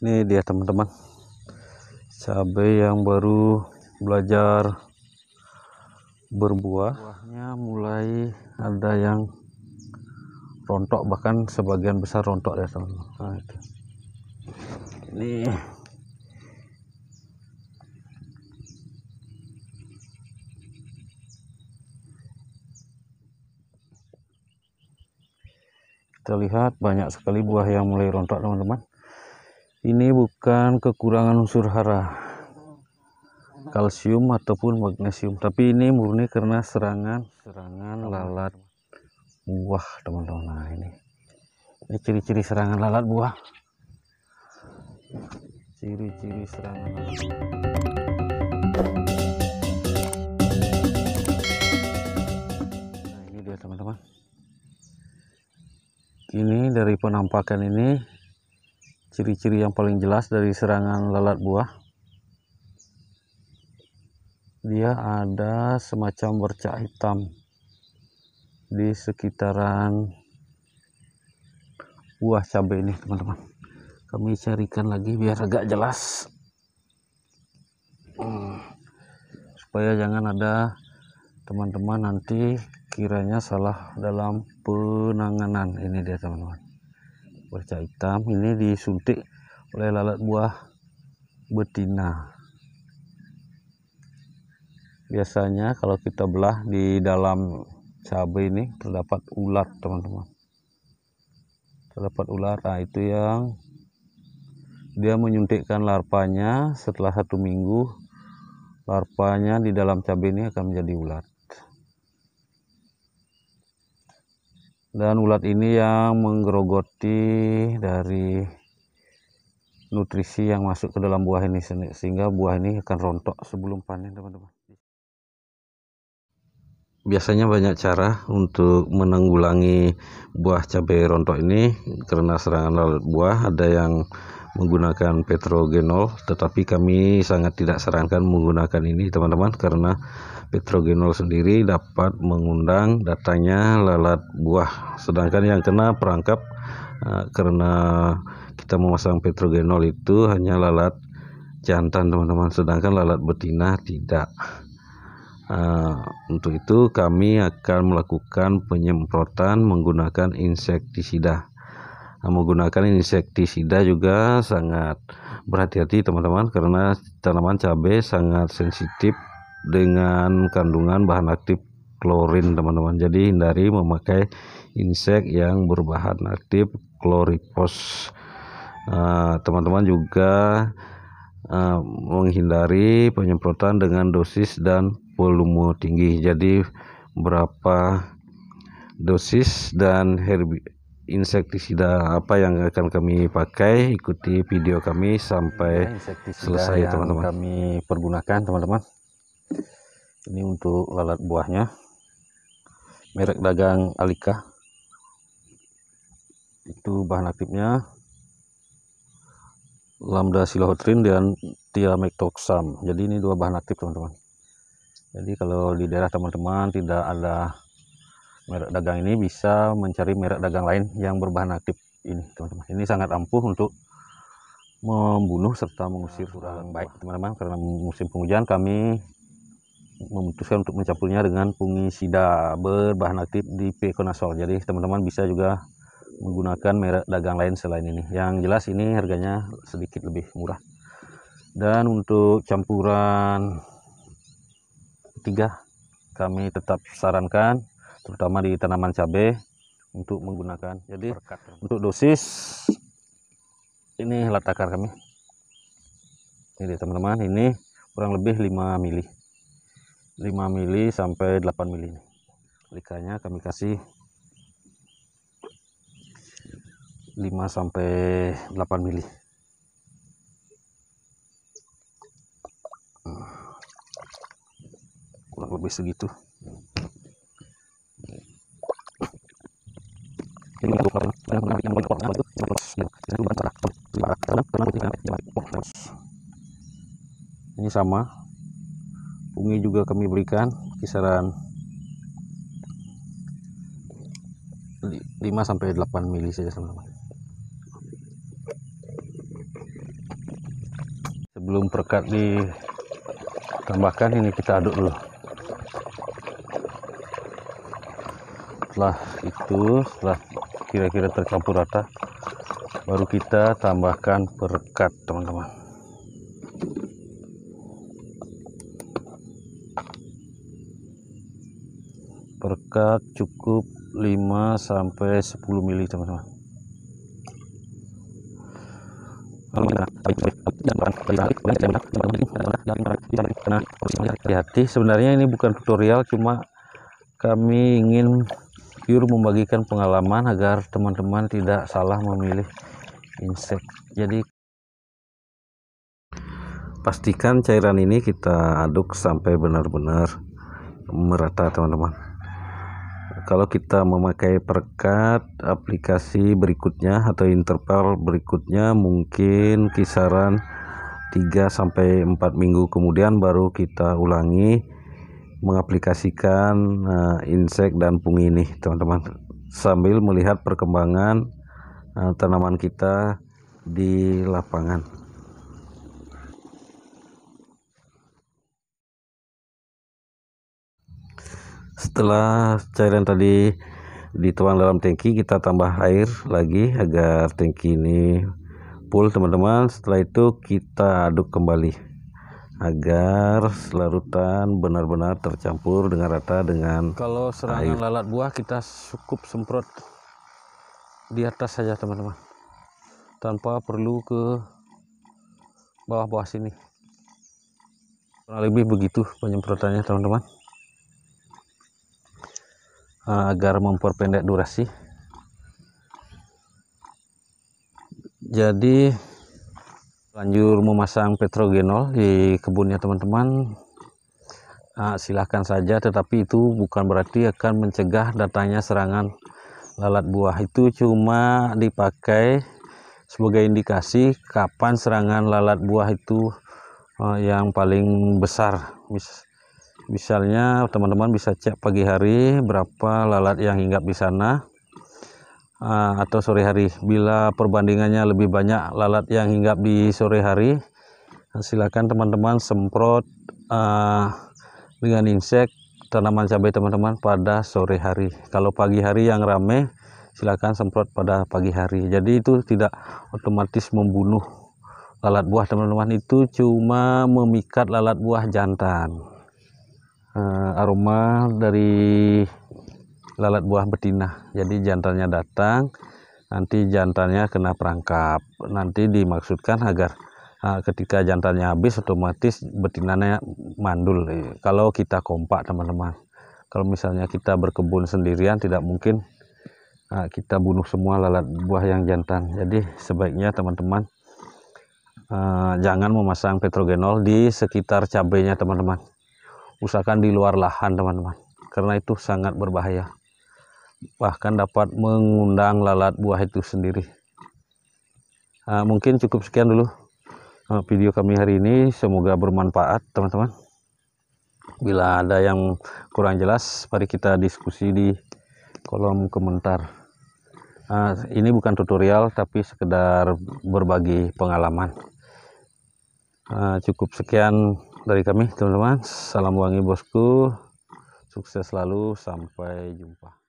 ini dia teman-teman cabai yang baru belajar berbuah buahnya mulai ada yang rontok bahkan sebagian besar rontok ya teman-teman nah, itu. ini terlihat banyak sekali buah yang mulai rontok teman-teman ini bukan kekurangan unsur hara kalsium ataupun magnesium tapi ini murni karena serangan serangan lalat buah teman-teman nah ini ini ciri-ciri serangan lalat buah ciri-ciri serangan lalat nah ini dia teman-teman ini dari penampakan ini ciri-ciri yang paling jelas dari serangan lalat buah dia ada semacam bercak hitam di sekitaran buah cabai ini teman-teman kami carikan lagi biar agak jelas hmm. supaya jangan ada teman-teman nanti kiranya salah dalam penanganan ini dia teman-teman berca hitam ini disuntik oleh lalat buah betina biasanya kalau kita belah di dalam cabai ini terdapat ulat teman-teman terdapat ulat. nah itu yang dia menyuntikkan larpanya. setelah satu minggu larpanya di dalam cabai ini akan menjadi ulat. dan ulat ini yang menggerogoti dari nutrisi yang masuk ke dalam buah ini sehingga buah ini akan rontok sebelum panen teman-teman biasanya banyak cara untuk menanggulangi buah cabai rontok ini karena serangan lalat buah ada yang menggunakan petrogenol tetapi kami sangat tidak sarankan menggunakan ini teman-teman karena petrogenol sendiri dapat mengundang datanya lalat buah sedangkan yang kena perangkap eh, karena kita memasang petrogenol itu hanya lalat jantan teman-teman sedangkan lalat betina tidak Uh, untuk itu kami akan melakukan penyemprotan menggunakan insektisida menggunakan insektisida juga sangat berhati-hati teman-teman karena tanaman cabai sangat sensitif dengan kandungan bahan aktif klorin teman-teman jadi hindari memakai insek yang berbahan aktif kloripos ah, teman-teman uh, juga uh, menghindari penyemprotan dengan dosis dan volume tinggi jadi berapa dosis dan insektisida apa yang akan kami pakai ikuti video kami sampai ya, selesai teman-teman kami pergunakan teman-teman ini untuk lalat buahnya merek dagang Alika itu bahan aktifnya lambda silohotrin dan tiamektoxam jadi ini dua bahan aktif teman-teman jadi kalau di daerah teman-teman tidak ada merek dagang ini bisa mencari merek dagang lain yang berbahan aktif ini teman-teman ini sangat ampuh untuk membunuh serta mengusir yang ah, baik teman-teman karena musim penghujan kami memutuskan untuk mencampurnya dengan fungisida berbahan aktif di pekonasol. jadi teman-teman bisa juga menggunakan merek dagang lain selain ini yang jelas ini harganya sedikit lebih murah dan untuk campuran ketiga kami tetap sarankan terutama di tanaman cabai untuk menggunakan jadi Berkat. Ya. untuk dosis ini latakar kami ini teman-teman ini kurang lebih 5 mili 5 mili sampai 8 mili likanya kami kasih 5 sampai 8 mili hmm. kurang lebih segitu ini sama bungi juga kami berikan kisaran 5 sampai 8 mili saja teman-teman sebelum perkat ditambahkan ini kita aduk dulu setelah itu setelah kira-kira tercampur rata baru kita tambahkan perekat teman-teman perekat cukup 5 sampai 10 mili teman-teman hati-hati sebenarnya ini bukan tutorial cuma kami ingin pure membagikan pengalaman agar teman-teman tidak salah memilih insek jadi pastikan cairan ini kita aduk sampai benar-benar merata teman-teman kalau kita memakai perkat aplikasi berikutnya atau interval berikutnya mungkin kisaran 3 sampai 4 minggu kemudian baru kita ulangi mengaplikasikan uh, eh, insek dan pung ini teman-teman sambil melihat perkembangan Eh, tanaman kita di lapangan. Setelah cairan tadi dituang dalam tangki, kita tambah air lagi agar tangki ini full teman-teman. Setelah itu kita aduk kembali agar larutan benar-benar tercampur dengan rata dengan kalau serangan air. lalat buah kita cukup semprot di atas saja teman-teman tanpa perlu ke bawah-bawah sini kurang lebih begitu penyemprotannya teman-teman eh, agar memperpendek durasi jadi lanjut memasang petrogenol di kebunnya teman-teman eh, silahkan saja tetapi itu bukan berarti akan mencegah datanya serangan lalat buah itu cuma dipakai sebagai indikasi kapan serangan lalat buah itu eh, yang paling besar misalnya teman-teman bisa cek pagi hari berapa lalat yang hinggap di sana eh, atau sore hari bila perbandingannya lebih banyak lalat yang hinggap di sore hari silakan teman-teman semprot eh, dengan insek tanaman cabai teman-teman pada sore hari kalau pagi hari yang ramai silakan semprot pada pagi hari jadi itu tidak otomatis membunuh lalat buah teman-teman itu cuma memikat lalat buah jantan uh, aroma dari lalat buah betina jadi jantannya datang nanti jantannya kena perangkap nanti dimaksudkan agar Nah, ketika jantannya habis otomatis betinanya mandul. Eh, kalau kita kompak teman-teman. Kalau misalnya kita berkebun sendirian tidak mungkin nah, kita bunuh semua lalat buah yang jantan. Jadi sebaiknya teman-teman eh, jangan memasang petrogenol di sekitar cabenya teman-teman. Usahakan di luar lahan teman-teman. Karena itu sangat berbahaya. Bahkan dapat mengundang lalat buah itu sendiri. Nah, mungkin cukup sekian dulu Eh, video kami hari ini semoga bermanfaat teman-teman bila ada yang kurang jelas mari kita diskusi di kolom komentar eh, ini bukan tutorial tapi sekedar berbagi pengalaman eh, cukup sekian dari kami teman-teman salam wangi bosku sukses selalu sampai jumpa